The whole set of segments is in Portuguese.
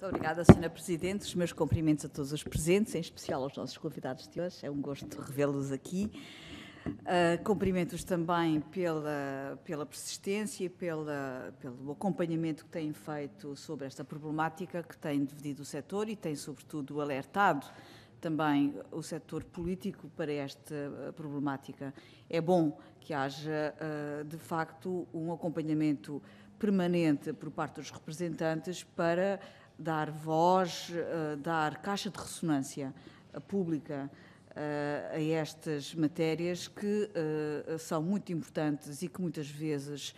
Muito obrigada, Sra. Presidente. Os meus cumprimentos a todos os presentes, em especial aos nossos convidados de hoje. É um gosto revê-los aqui. Uh, Cumprimento-os também pela, pela persistência e pela, pelo acompanhamento que têm feito sobre esta problemática que tem dividido o setor e tem, sobretudo, alertado também o setor político para esta ah, problemática. É bom que haja, uh, de facto, um acompanhamento permanente por parte dos representantes para dar voz, eh, dar caixa de ressonância eh, pública eh, a estas matérias que são muito importantes e que muitas vezes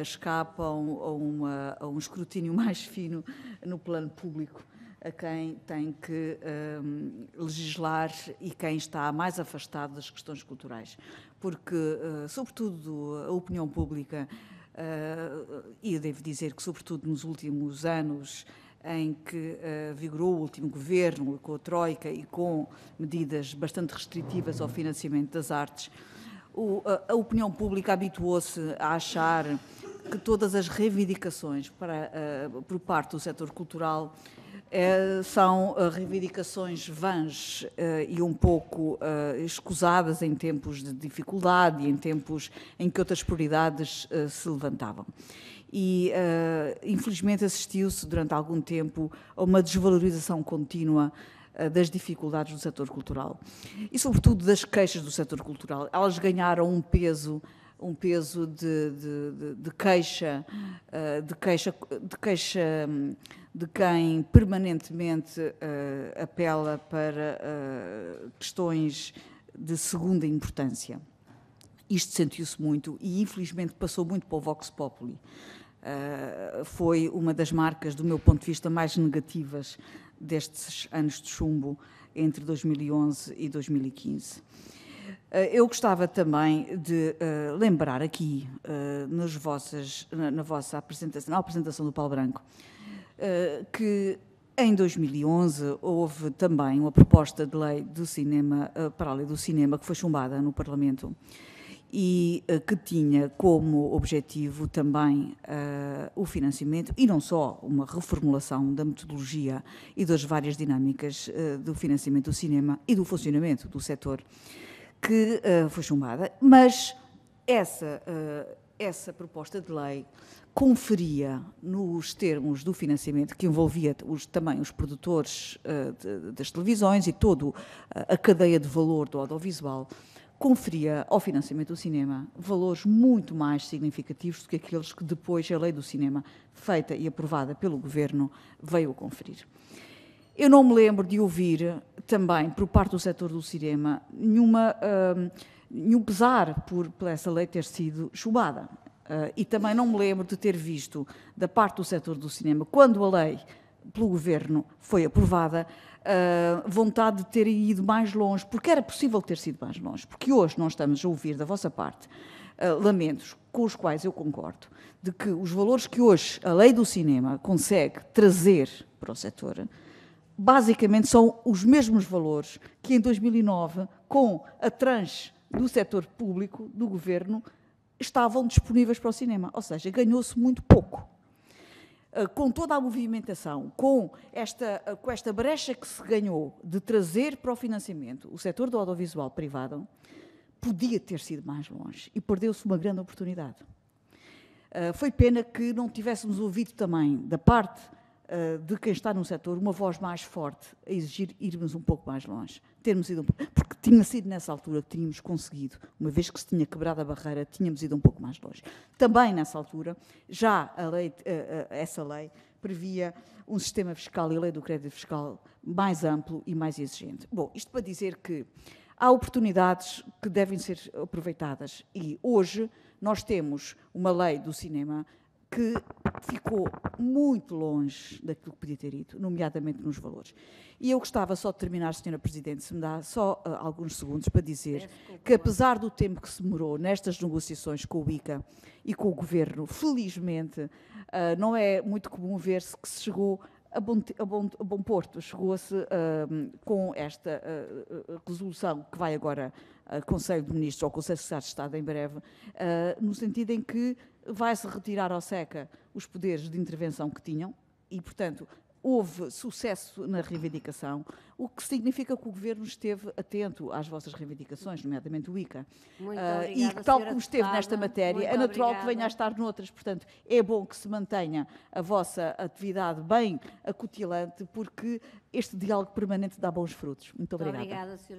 escapam a, uma, a um escrutínio mais fino no plano público a quem tem que um, legislar e quem está mais afastado das questões culturais. Porque, uh, sobretudo, a opinião pública, uh, e devo dizer que, sobretudo nos últimos anos, em que uh, vigorou o último governo, com a Troika e com medidas bastante restritivas ao financiamento das artes, o, a, a, opinião pública habituou-se a achar que todas as reivindicações para, uh, por parte do setor cultural eh, são uh, reivindicações vãs uh, e um pouco uh, escusadas em tempos de dificuldade e em tempos em que outras prioridades se levantavam e uh, infelizmente assistiu-se durante algum tempo a uma desvalorização contínua eh, das dificuldades do setor cultural e sobretudo das queixas do setor cultural. Elas ganharam um peso um peso de, de, de, de queixa, eh, de queixa, de queixa de quem permanentemente apela para questões de segunda importância. Isto sentiu-se muito e, infelizmente, passou muito para o Vox Populi. Uh, foi uma das marcas, do meu ponto de vista, mais negativas destes anos de chumbo entre 2011 e 2015. Ah, eu gostava também de uh, lembrar aqui, nos na, na, vossa apresentação, na apresentação do Paulo Branco, que em 2011 houve também uma proposta de lei do cinema, para a lei do cinema, que foi chumbada no Parlamento e eh, que tinha como objetivo também uh, o financiamento e não só uma reformulação da metodologia e das várias dinâmicas uh, do financiamento do cinema e do funcionamento do setor, que foi chumbada, mas essa, essa proposta de lei conferia nos termos do financiamento, que envolvia os, também os produtores de, das televisões e toda a cadeia de valor do audiovisual, conferia ao financiamento do cinema valores muito mais significativos do que aqueles que depois a lei do cinema, feita e aprovada pelo governo, veio a conferir. Eu não me lembro de ouvir também, por parte do setor do cinema, nenhuma, uh, nenhum pesar por, por essa lei ter sido chubada. Uh, e também não me lembro de ter visto, da parte do setor do cinema, quando a lei pelo governo foi aprovada, uh, vontade de ter ido mais longe, porque era possível ter sido mais longe, porque hoje nós estamos a ouvir da vossa parte uh, lamentos com os quais eu concordo, de que os valores que hoje a lei do cinema consegue trazer para o setor, basicamente são os mesmos valores que em 2009, com a tranche do setor público, do governo, estavam disponíveis para o cinema. Ou seja, ganhou-se muito pouco. Eh, com toda a movimentação, com esta, eh, com esta brecha que se ganhou de trazer para o financiamento o setor do audiovisual privado, podia ter sido mais longe e perdeu-se uma grande oportunidade. Eh, foi pena que não tivéssemos ouvido também, da parte de quem está no setor, uma voz mais forte a exigir irmos um pouco mais longe. Termos ido um... Tinha sido nessa altura que tínhamos conseguido, uma vez que se tinha quebrado a barreira, tínhamos ido um pouco mais longe. Também nessa altura, já lei, eh, eh, essa lei previa um sistema fiscal e a lei do crédito fiscal mais amplo e mais exigente. Bom, isto para dizer que há oportunidades que devem ser aproveitadas e hoje nós temos uma lei do cinema que ficou muito longe daquilo que podia ter ido, nomeadamente nos valores. E eu gostava só de terminar, Sra. Presidente, se me dá só uh, alguns segundos para dizer que, apesar do tempo que se demorou nestas negociações com o ICA e com o Governo, felizmente, uh, não é muito comum ver-se que se chegou a bom, a bom, a bom porto, chegou-se uh, com esta resolução que vai agora ao Conselho de Ministros ou ao Conselho de Estado de Estado em breve, no sentido em que vai-se retirar ao SECA os poderes de intervenção que tinham e, portanto, houve sucesso na reivindicação, o que significa que o governo esteve atento às vossas reivindicações, nomeadamente o ICA. Muito uh, obrigada, e tal como esteve deputada, nesta matéria, é natural obrigada. que venha a estar noutras. Portanto, é bom que se mantenha a vossa atividade bem acutilante, porque este diálogo permanente dá bons frutos. Muito obrigada. Muito obrigada